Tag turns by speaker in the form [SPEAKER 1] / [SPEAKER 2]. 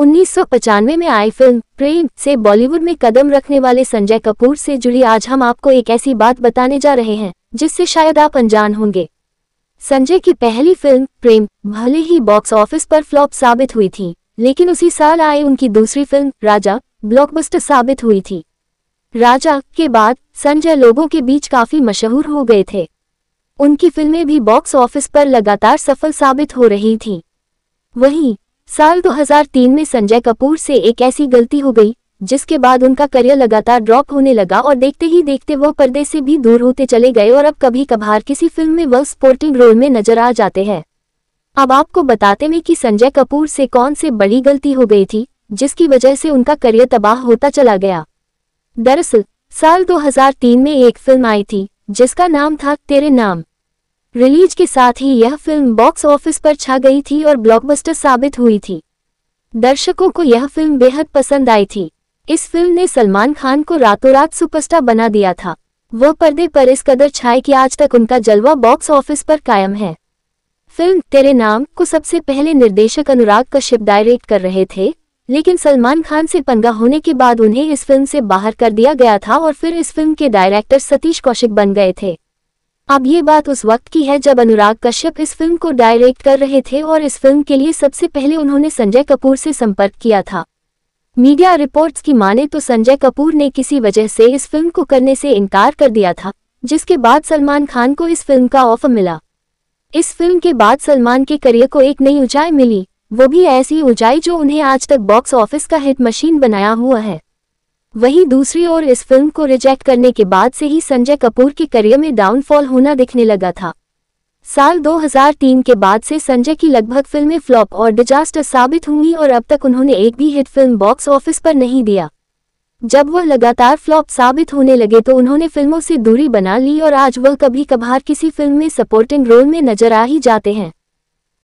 [SPEAKER 1] उन्नीस में आई फिल्म प्रेम से बॉलीवुड में कदम रखने वाले संजय कपूर से जुड़ी आज हम आपको एक ऐसी बात बताने जा रहे हैं जिससे शायद आप अनजान होंगे संजय की पहली फिल्म प्रेम भले ही बॉक्स ऑफिस पर फ्लॉप साबित हुई थी लेकिन उसी साल आई उनकी दूसरी फिल्म राजा ब्लॉकबस्टर साबित हुई थी राजा के बाद संजय लोगों के बीच काफी मशहूर हो गए थे उनकी फिल्में भी बॉक्स ऑफिस पर लगातार सफल साबित हो रही थी वहीं साल 2003 में संजय कपूर से एक ऐसी गलती हो गई जिसके बाद उनका करियर लगातार ड्रॉप होने लगा और देखते ही देखते वह पर्दे से भी दूर होते चले गए और अब कभी कभार किसी फिल्म में वह स्पोर्टिंग रोल में नजर आ जाते हैं अब आपको बताते में कि संजय कपूर से कौन से बड़ी गलती हो गई थी जिसकी वजह से उनका करियर तबाह होता चला गया दरअसल साल 2003 में एक फिल्म आई थी जिसका नाम था तेरे नाम रिलीज के साथ ही यह फिल्म बॉक्स ऑफिस पर छा गई थी और ब्लॉकबस्टर साबित हुई थी दर्शकों को यह फिल्म बेहद पसंद आई थी इस फिल्म ने सलमान खान को रातों रात सुपरस्टार बना दिया था वह पर्दे पर इस कदर छाए कि आज तक उनका जलवा बॉक्स ऑफिस पर कायम है फिल्म तेरे नाम को सबसे पहले निर्देशक अनुराग कश्यप डायरेक्ट कर रहे थे लेकिन सलमान खान से पंगा होने के बाद उन्हें इस फिल्म से बाहर कर दिया गया था और फिर इस फिल्म के डायरेक्टर सतीश कौशिक बन गए थे अब ये बात उस वक्त की है जब अनुराग कश्यप इस फिल्म को डायरेक्ट कर रहे थे और इस फिल्म के लिए सबसे पहले उन्होंने संजय कपूर से संपर्क किया था मीडिया रिपोर्ट्स की माने तो संजय कपूर ने किसी वजह से इस फिल्म को करने से इनकार कर दिया था जिसके बाद सलमान खान को इस फिल्म का ऑफर मिला इस फिल्म के बाद सलमान के करियर को एक नई ऊंचाई मिली वो भी ऐसी ऊंचाई जो उन्हें आज तक बॉक्स ऑफिस का हिट मशीन बनाया हुआ है वहीं दूसरी ओर इस फिल्म को रिजेक्ट करने के बाद से ही संजय कपूर के करियर में डाउनफॉल होना दिखने लगा था साल 2003 के बाद से संजय की लगभग फिल्में फ्लॉप और डिजास्टर साबित हुई और अब तक उन्होंने एक भी हिट फिल्म बॉक्स ऑफिस पर नहीं दिया जब वह लगातार फ्लॉप साबित होने लगे तो उन्होंने फिल्मों से दूरी बना ली और आज वह कभी कभार किसी फिल्म में सपोर्टिंग रोल में नजर आ ही जाते हैं